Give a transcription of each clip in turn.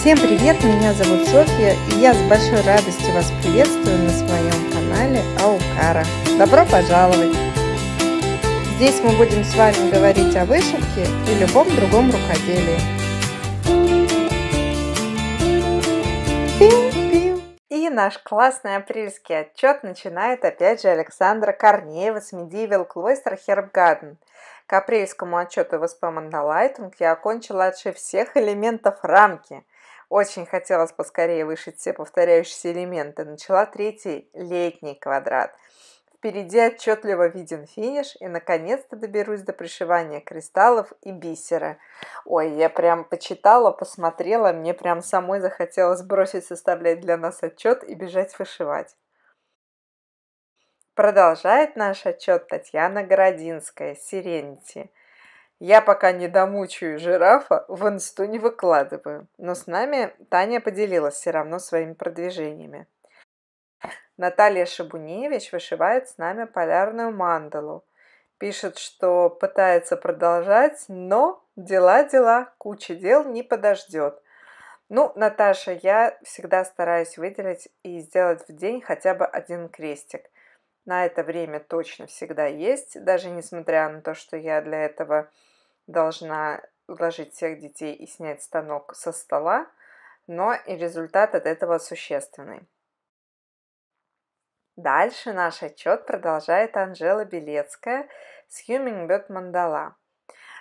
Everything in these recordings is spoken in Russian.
Всем привет, меня зовут Софья, и я с большой радостью вас приветствую на своем канале Аукара. Добро пожаловать! Здесь мы будем с вами говорить о вышивке и любом другом рукоделии. И наш классный апрельский отчет начинает опять же Александра Корнеева с Medieval Cloister Herbgarden. К апрельскому отчету в СП Mandalighting я окончила отшив всех элементов рамки – очень хотелось поскорее вышить все повторяющиеся элементы. Начала третий летний квадрат. Впереди отчетливо виден финиш, и наконец-то доберусь до пришивания кристаллов и бисера. Ой, я прям почитала, посмотрела, мне прям самой захотелось бросить составлять для нас отчет и бежать вышивать. Продолжает наш отчет Татьяна Городинская, Сиренити. Я пока не домучаю жирафа, в инсту не выкладываю. Но с нами Таня поделилась все равно своими продвижениями. Наталья Шабуневич вышивает с нами полярную мандалу. Пишет, что пытается продолжать, но дела-дела, куча дел не подождет. Ну, Наташа, я всегда стараюсь выделить и сделать в день хотя бы один крестик – на это время точно всегда есть, даже несмотря на то, что я для этого должна уложить всех детей и снять станок со стола, но и результат от этого существенный. Дальше наш отчет продолжает Анжела Белецкая с Hummingbird Мандала.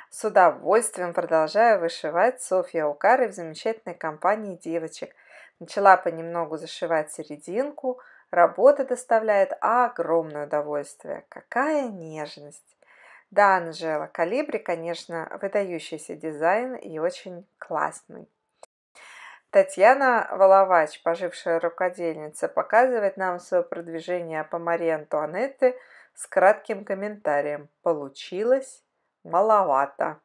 С удовольствием продолжаю вышивать Софья Укары в замечательной компании девочек. Начала понемногу зашивать серединку, работа доставляет огромное удовольствие. Какая нежность! Да, Анжела, Калибри, конечно, выдающийся дизайн и очень классный. Татьяна Воловач, пожившая рукодельница, показывает нам свое продвижение по Марии Антуанетте с кратким комментарием «Получилось маловато».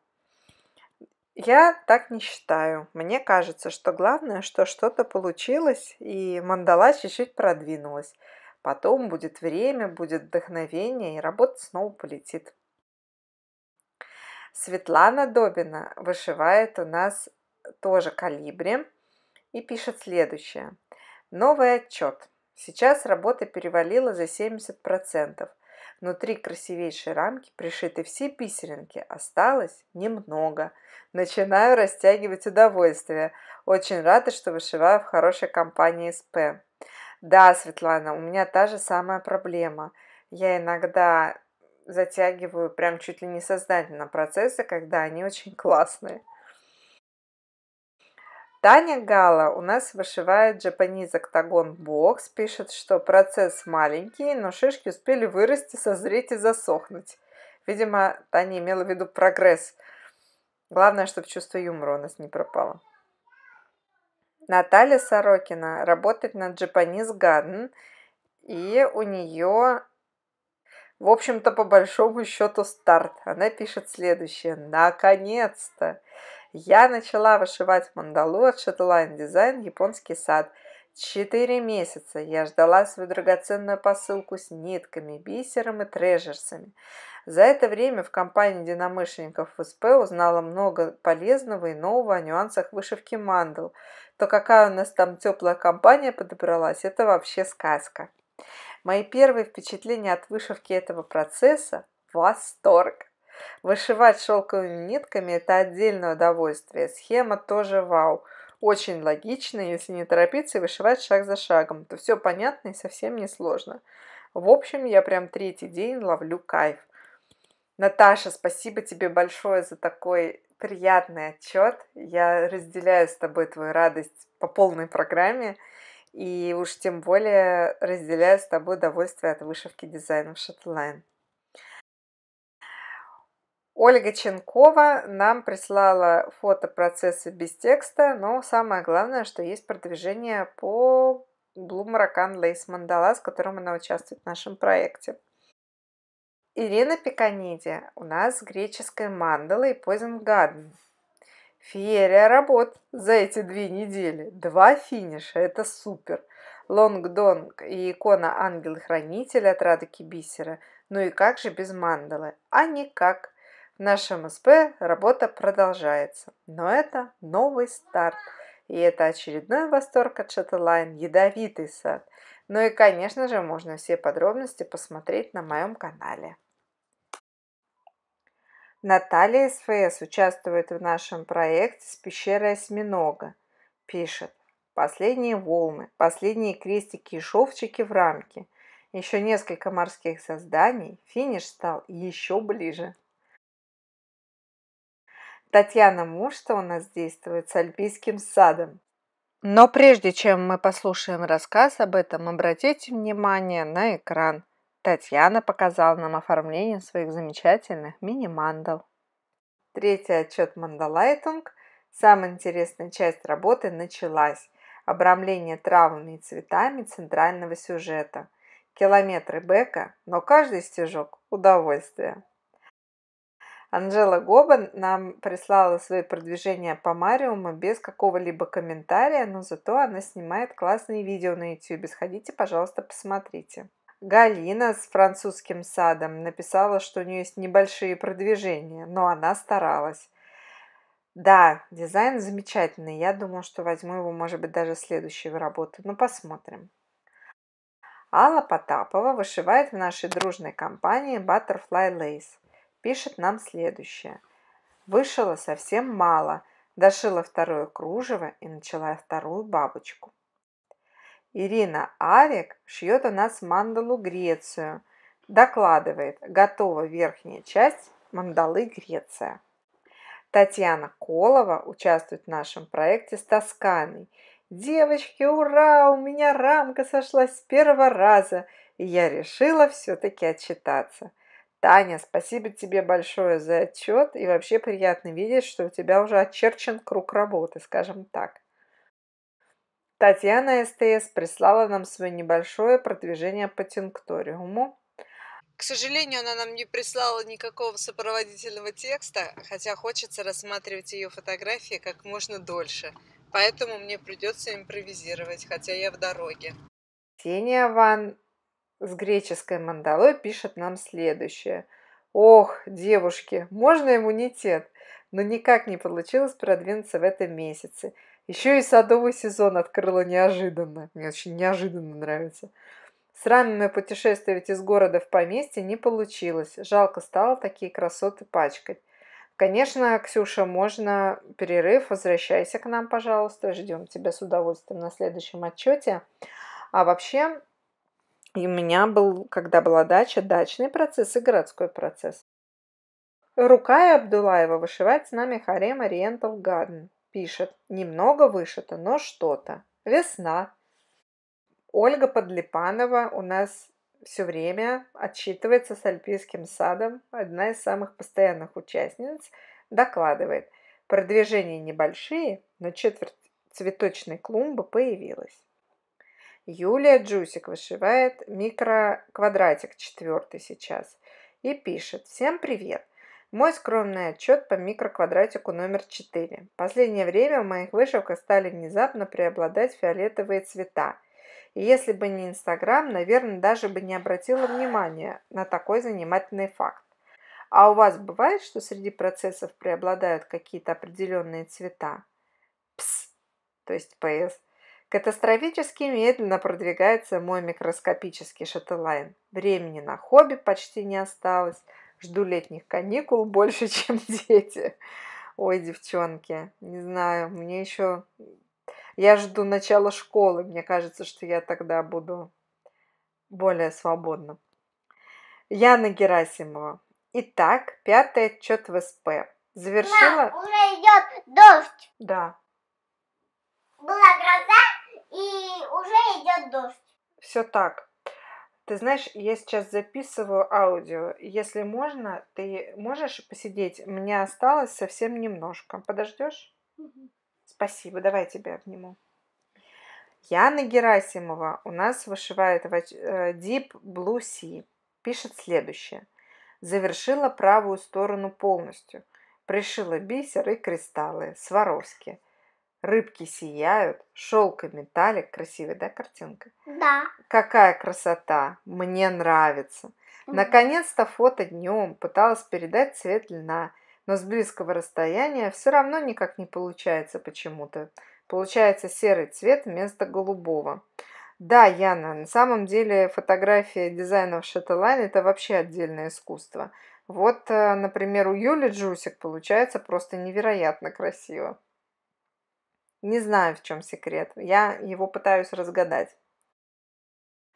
Я так не считаю. Мне кажется, что главное, что что-то получилось, и мандала чуть-чуть продвинулась. Потом будет время, будет вдохновение, и работа снова полетит. Светлана Добина вышивает у нас тоже калибре и пишет следующее. Новый отчет. Сейчас работа перевалила за 70%. Внутри красивейшей рамки пришиты все бисеринки, осталось немного. Начинаю растягивать удовольствие. Очень рада, что вышиваю в хорошей компании СП. Да, Светлана, у меня та же самая проблема. Я иногда затягиваю прям чуть ли не сознательно процессы, когда они очень классные. Таня Гала у нас вышивает Japanese Octagon Box, пишет, что процесс маленький, но шишки успели вырасти, созреть и засохнуть. Видимо, Таня имела в виду прогресс. Главное, чтобы чувство юмора у нас не пропало. Наталья Сорокина работает над Japanese Garden, и у нее в общем-то, по большому счету старт. Она пишет следующее. Наконец-то! Я начала вышивать мандалу от Шотлайн Дизайн «Японский сад». Четыре месяца я ждала свою драгоценную посылку с нитками, бисером и трежерсами. За это время в компании единомышленников СП узнала много полезного и нового о нюансах вышивки мандал. То какая у нас там теплая компания подобралась, это вообще сказка. Мои первые впечатления от вышивки этого процесса – восторг! Вышивать шелковыми нитками – это отдельное удовольствие. Схема тоже вау. Очень логично, если не торопиться и вышивать шаг за шагом, то все понятно и совсем не сложно. В общем, я прям третий день ловлю кайф. Наташа, спасибо тебе большое за такой приятный отчет. Я разделяю с тобой твою радость по полной программе. И уж тем более разделяю с тобой удовольствие от вышивки дизайном Шатлайн. Ольга Ченкова нам прислала фото процесса без текста, но самое главное, что есть продвижение по Блумракан Лейс Мандала, с которым она участвует в нашем проекте. Ирина Пиканиди у нас греческая мандала и Poison Garden. Феерия работ за эти две недели. Два финиша, это супер. Лонг-донг и икона Ангел-Хранитель от Радоки Бисера. Ну и как же без мандалы? А никак. В нашем СП работа продолжается. Но это новый старт. И это очередной восторг от Шаттлайн, ядовитый сад. Ну и, конечно же, можно все подробности посмотреть на моем канале. Наталья СФС участвует в нашем проекте с пещерой осьминога. Пишет. Последние волны, последние крестики и шовчики в рамке. Еще несколько морских созданий. Финиш стал еще ближе. Татьяна Мушта у нас действует с Альпийским садом. Но прежде чем мы послушаем рассказ об этом, обратите внимание на экран – Татьяна показала нам оформление своих замечательных мини-мандал. Третий отчет «Мандалайтунг» – самая интересная часть работы началась. Обрамление травами и цветами центрального сюжета. Километры бека, но каждый стежок – удовольствие. Анжела Гобан нам прислала свои продвижения по Мариуму без какого-либо комментария, но зато она снимает классные видео на YouTube. Сходите, пожалуйста, посмотрите. Галина с французским садом написала, что у нее есть небольшие продвижения, но она старалась. Да, дизайн замечательный. Я думаю, что возьму его, может быть, даже следующую работу. Но ну, посмотрим. Алла Потапова вышивает в нашей дружной компании Butterfly Lace. Пишет нам следующее. Вышила совсем мало. Дошила второе кружево и начала вторую бабочку. Ирина Авик шьет у нас мандалу Грецию. Докладывает, готова верхняя часть мандалы Греция. Татьяна Колова участвует в нашем проекте с Тосканой. «Девочки, ура! У меня рамка сошлась с первого раза, и я решила все-таки отчитаться. Таня, спасибо тебе большое за отчет, и вообще приятно видеть, что у тебя уже очерчен круг работы, скажем так. Татьяна СТС прислала нам свое небольшое продвижение по тинкториуму. К сожалению, она нам не прислала никакого сопроводительного текста, хотя хочется рассматривать ее фотографии как можно дольше. Поэтому мне придется импровизировать, хотя я в дороге. Ксения Ван с греческой мандалой пишет нам следующее. Ох, девушки, можно иммунитет? Но никак не получилось продвинуться в этом месяце. Еще и садовый сезон открыла неожиданно. Мне очень неожиданно нравится. Сраное путешествие ведь из города в поместье не получилось. Жалко стало такие красоты пачкать. Конечно, Ксюша, можно перерыв, возвращайся к нам, пожалуйста, ждем тебя с удовольствием на следующем отчете. А вообще, у меня был, когда была дача, дачный процесс и городской процесс. Рукая и Абдулаева вышивает с нами харем Ориентал Гарден пишет. Немного вышито, но что-то. Весна. Ольга Подлипанова у нас все время отчитывается с Альпийским садом, одна из самых постоянных участниц, докладывает. Продвижения небольшие, но четверть цветочной клумбы появилась. Юлия Джусик вышивает микроквадратик четвертый сейчас и пишет «Всем привет! Мой скромный отчет по микроквадратику номер 4. В последнее время в моих вышивках стали внезапно преобладать фиолетовые цвета. И если бы не Инстаграм, наверное, даже бы не обратила внимания на такой занимательный факт. А у вас бывает, что среди процессов преобладают какие-то определенные цвета? ПС, то есть ПС. Катастрофически медленно продвигается мой микроскопический шаттлайн. Времени на хобби почти не осталось – жду летних каникул больше, чем дети. Ой, девчонки, не знаю, мне еще... Я жду начала школы, мне кажется, что я тогда буду более свободна. Яна Герасимова. Итак, пятый отчет в СП. Завершила... Мам, уже идет дождь. Да. Была гроза, и уже идет дождь. Все так. Ты знаешь, я сейчас записываю аудио. Если можно, ты можешь посидеть? Мне осталось совсем немножко. Подождешь? Угу. Спасибо, давай я тебя обниму. Яна Герасимова у нас вышивает Deep э, Blue Sea. Пишет следующее. Завершила правую сторону полностью. Пришила бисер и кристаллы. Сваровски. Рыбки сияют, шелк и металлик. Красивая, да, картинка? Да. Какая красота! Мне нравится. Угу. Наконец-то фото днем пыталась передать цвет льна, но с близкого расстояния все равно никак не получается почему-то. Получается серый цвет вместо голубого. Да, Яна, на самом деле фотография дизайнов Шаталайн – это вообще отдельное искусство. Вот, э, например, у Юли Джусик получается просто невероятно красиво. Не знаю, в чем секрет. Я его пытаюсь разгадать.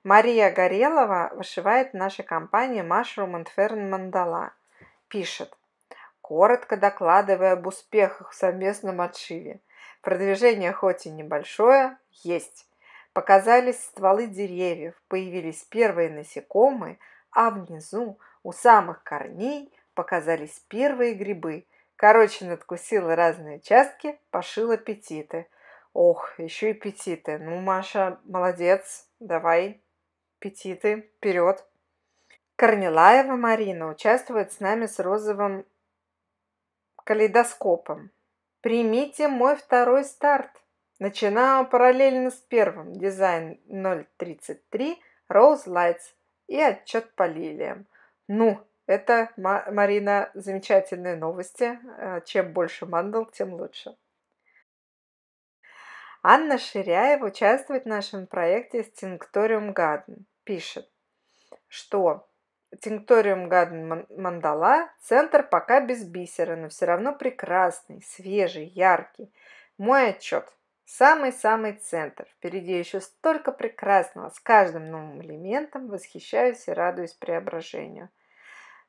Мария Горелова вышивает в нашей компании Mushroom and Fern Mandala. Пишет, коротко докладывая об успехах в совместном отшиве. Продвижение хоть и небольшое, есть. Показались стволы деревьев, появились первые насекомые, а внизу, у самых корней, показались первые грибы – Короче, надкусила разные частки, пошила аппетиты. Ох, еще и аппетиты. Ну, Маша, молодец, давай, аппетиты, вперед. Корнилаева Марина участвует с нами с розовым калейдоскопом. Примите мой второй старт. Начинаю параллельно с первым. Дизайн 033, Rose Lights и отчет по лилиям. Ну, это, Марина, замечательные новости. Э, чем больше мандал, тем лучше. Анна Ширяева участвует в нашем проекте «Стинкториум Гаден». Пишет, что Тинкториум Гаден Мандала центр пока без бисера, но все равно прекрасный, свежий, яркий. Мой отчет. Самый-самый центр. Впереди еще столько прекрасного. С каждым новым элементом восхищаюсь и радуюсь преображению.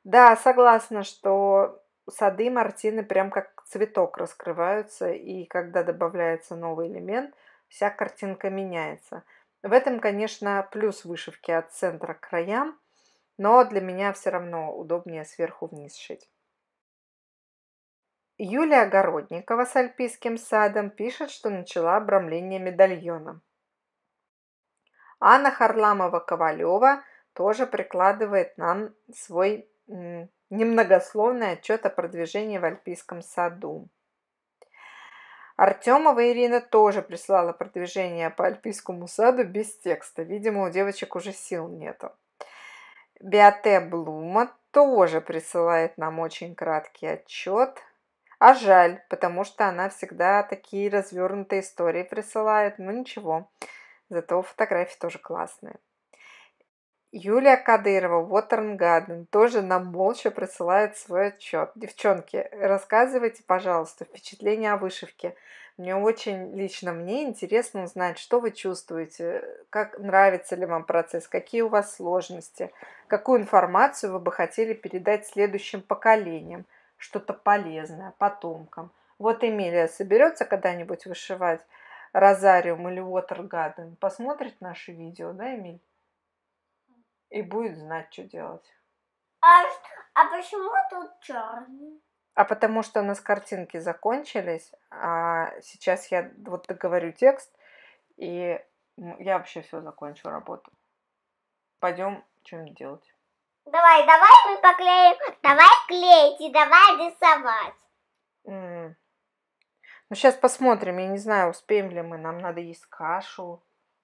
Да, согласна, что сады мартины прям как цветок раскрываются, и когда добавляется новый элемент, вся картинка меняется. В этом, конечно, плюс вышивки от центра к краям, но для меня все равно удобнее сверху вниз шить. Юлия Огородникова с Альпийским садом пишет, что начала обрамление медальона. Анна Харламова-Ковалева тоже прикладывает нам свой немногословный отчет о продвижении в Альпийском саду. Артемова Ирина тоже прислала продвижение по Альпийскому саду без текста. Видимо, у девочек уже сил нету. Биоте Блума тоже присылает нам очень краткий отчет. А жаль, потому что она всегда такие развернутые истории присылает. Но ну, ничего, зато фотографии тоже классные. Юлия Кадырова, Watergarden, тоже нам молча присылает свой отчет. Девчонки, рассказывайте, пожалуйста, впечатления о вышивке. Мне очень лично мне интересно узнать, что вы чувствуете, как нравится ли вам процесс, какие у вас сложности, какую информацию вы бы хотели передать следующим поколениям, что-то полезное, потомкам. Вот Эмилия соберется когда-нибудь вышивать Розариум или Watergarden, посмотрит наше видео, да, Эмиль? И будет знать, что делать. А, а почему тут черный? А потому что у нас картинки закончились, а сейчас я вот договорю текст, и я вообще все закончу работу. Пойдем что-нибудь делать. Давай, давай мы поклеим, давай клеить и давай рисовать. Mm. Ну, сейчас посмотрим, я не знаю, успеем ли мы, нам надо есть кашу.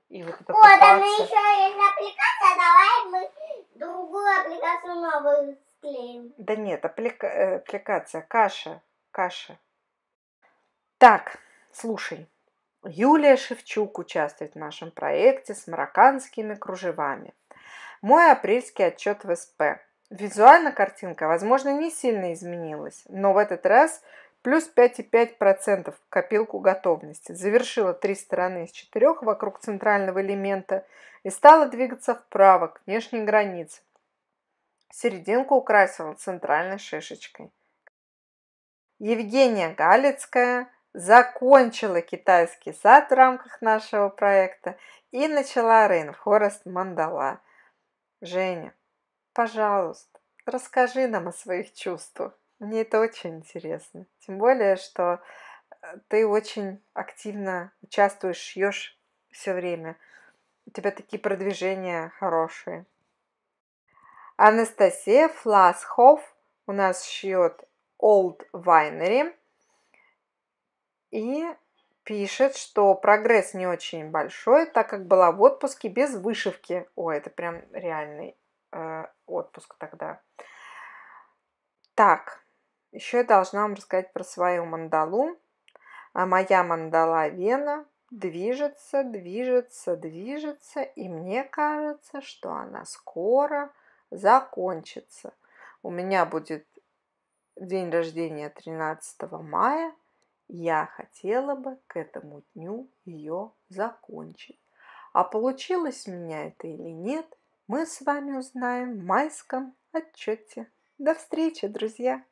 И вот эта О, там еще есть аппликация, давай мы другую аппликацию новую склеим. Да нет, апплика... Э, аппликация, каша, каша. Так, слушай. Юлия Шевчук участвует в нашем проекте с марокканскими кружевами. Мой апрельский отчет в СП. Визуально картинка, возможно, не сильно изменилась, но в этот раз плюс 5,5% в копилку готовности. Завершила три стороны из четырех вокруг центрального элемента и стала двигаться вправо к внешней границе. Серединку украсила центральной шишечкой. Евгения Галицкая закончила китайский сад в рамках нашего проекта и начала Рейнфорест Мандала. Женя, пожалуйста, расскажи нам о своих чувствах. Мне это очень интересно. Тем более, что э, ты очень активно участвуешь, шьешь все время. У тебя такие продвижения хорошие. Анастасия Фласхов у нас шьет Old Winery и пишет, что прогресс не очень большой, так как была в отпуске без вышивки. О, это прям реальный э, отпуск тогда. Так, еще я должна вам рассказать про свою мандалу. А моя мандала Вена движется, движется, движется, и мне кажется, что она скоро закончится. У меня будет день рождения 13 мая. Я хотела бы к этому дню ее закончить. А получилось у меня это или нет, мы с вами узнаем в майском отчете. До встречи, друзья!